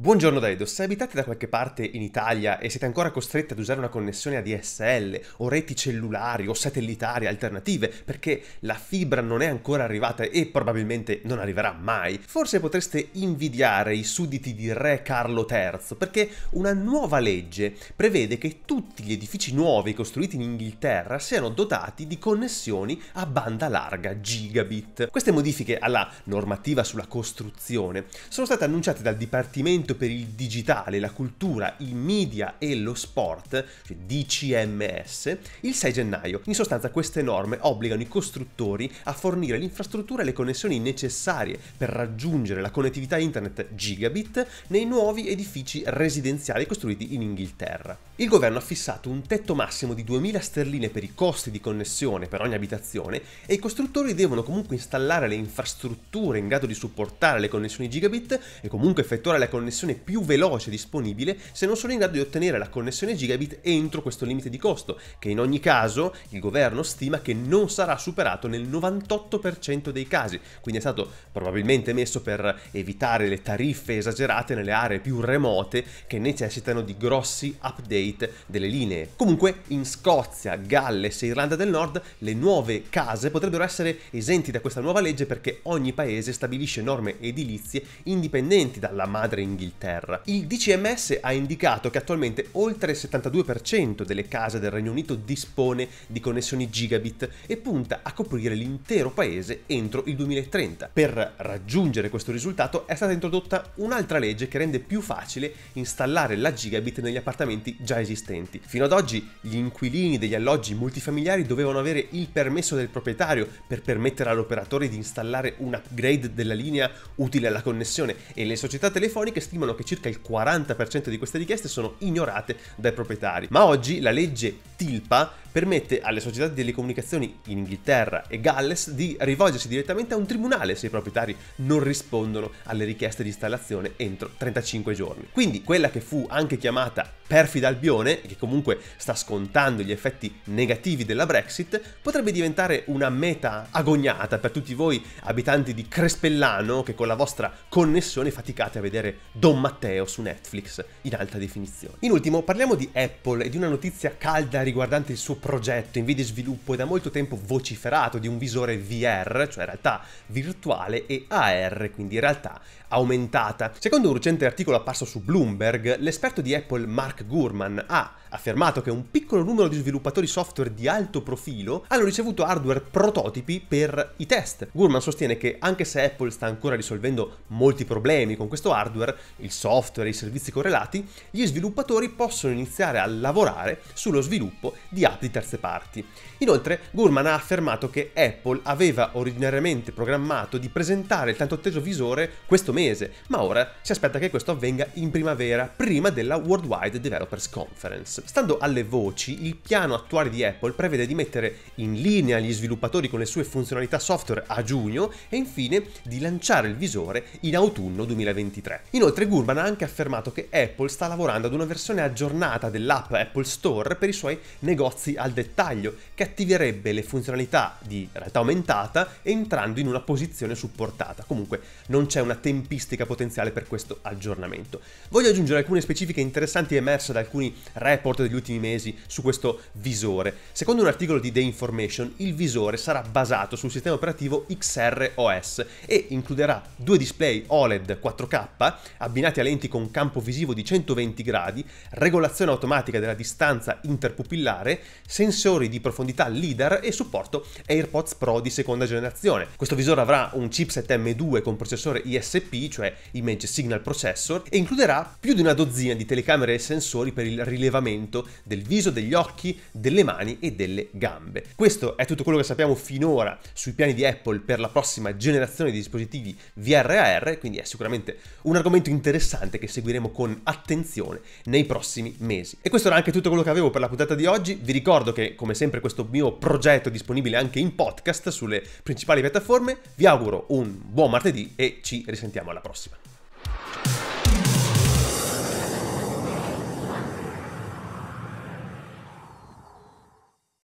Buongiorno Daido, se abitate da qualche parte in Italia e siete ancora costretti ad usare una connessione ADSL o reti cellulari o satellitari alternative perché la fibra non è ancora arrivata e probabilmente non arriverà mai, forse potreste invidiare i sudditi di Re Carlo III perché una nuova legge prevede che tutti gli edifici nuovi costruiti in Inghilterra siano dotati di connessioni a banda larga gigabit. Queste modifiche alla normativa sulla costruzione sono state annunciate dal Dipartimento Dipartimento per il Digitale, la Cultura, i Media e lo Sport, cioè DCMS, il 6 gennaio. In sostanza queste norme obbligano i costruttori a fornire l'infrastruttura e le connessioni necessarie per raggiungere la connettività internet gigabit nei nuovi edifici residenziali costruiti in Inghilterra. Il governo ha fissato un tetto massimo di 2000 sterline per i costi di connessione per ogni abitazione e i costruttori devono comunque installare le infrastrutture in grado di supportare le connessioni gigabit e comunque effettuare la connessione connessione più veloce disponibile se non sono in grado di ottenere la connessione gigabit entro questo limite di costo, che in ogni caso il governo stima che non sarà superato nel 98% dei casi, quindi è stato probabilmente messo per evitare le tariffe esagerate nelle aree più remote che necessitano di grossi update delle linee. Comunque in Scozia, Galles e Irlanda del Nord le nuove case potrebbero essere esenti da questa nuova legge perché ogni paese stabilisce norme edilizie indipendenti dalla madre inglese dell'Inghilterra. Il DCMS ha indicato che attualmente oltre il 72% delle case del Regno Unito dispone di connessioni gigabit e punta a coprire l'intero paese entro il 2030. Per raggiungere questo risultato è stata introdotta un'altra legge che rende più facile installare la gigabit negli appartamenti già esistenti. Fino ad oggi gli inquilini degli alloggi multifamiliari dovevano avere il permesso del proprietario per permettere all'operatore di installare un upgrade della linea utile alla connessione e le società telefoniche stimolano stimano che circa il 40% di queste richieste sono ignorate dai proprietari. Ma oggi la legge TILPA permette alle società di telecomunicazioni in Inghilterra e Galles di rivolgersi direttamente a un tribunale se i proprietari non rispondono alle richieste di installazione entro 35 giorni. Quindi quella che fu anche chiamata perfida Albione, che comunque sta scontando gli effetti negativi della Brexit, potrebbe diventare una meta agognata per tutti voi abitanti di Crespellano che con la vostra connessione faticate a vedere Don Matteo su Netflix in alta definizione. In ultimo parliamo di Apple e di una notizia calda riguardante il suo progetto in via di sviluppo e da molto tempo vociferato di un visore VR, cioè realtà virtuale, e AR, quindi realtà aumentata. Secondo un recente articolo apparso su Bloomberg, l'esperto di Apple Mark Mark Gurman ha affermato che un piccolo numero di sviluppatori software di alto profilo hanno ricevuto hardware prototipi per i test. Gurman sostiene che anche se Apple sta ancora risolvendo molti problemi con questo hardware, il software e i servizi correlati, gli sviluppatori possono iniziare a lavorare sullo sviluppo di app di terze parti. Inoltre, Gurman ha affermato che Apple aveva originariamente programmato di presentare il tanto atteso visore questo mese, ma ora si aspetta che questo avvenga in primavera, prima della Worldwide Developers Conference. Stando alle voci, il piano attuale di Apple prevede di mettere in linea gli sviluppatori con le sue funzionalità software a giugno e infine di lanciare il visore in autunno 2023. Inoltre Gurman ha anche affermato che Apple sta lavorando ad una versione aggiornata dell'app Apple Store per i suoi negozi al dettaglio, che attiverebbe le funzionalità di realtà aumentata entrando in una posizione supportata. Comunque non c'è una tempistica potenziale per questo aggiornamento. Voglio aggiungere alcune specifiche interessanti emerse diversa da alcuni report degli ultimi mesi su questo visore. Secondo un articolo di The Information, il visore sarà basato sul sistema operativo XROS e includerà due display OLED 4K abbinati a lenti con campo visivo di 120 gradi, regolazione automatica della distanza interpupillare, sensori di profondità LIDAR e supporto AirPods Pro di seconda generazione. Questo visore avrà un chipset M2 con processore ISP, cioè Image Signal Processor, e includerà più di una dozzina di telecamere e sensori sensori per il rilevamento del viso, degli occhi, delle mani e delle gambe. Questo è tutto quello che sappiamo finora sui piani di Apple per la prossima generazione di dispositivi VRAR, quindi è sicuramente un argomento interessante che seguiremo con attenzione nei prossimi mesi. E questo era anche tutto quello che avevo per la puntata di oggi. Vi ricordo che come sempre questo mio progetto è disponibile anche in podcast sulle principali piattaforme. Vi auguro un buon martedì e ci risentiamo alla prossima.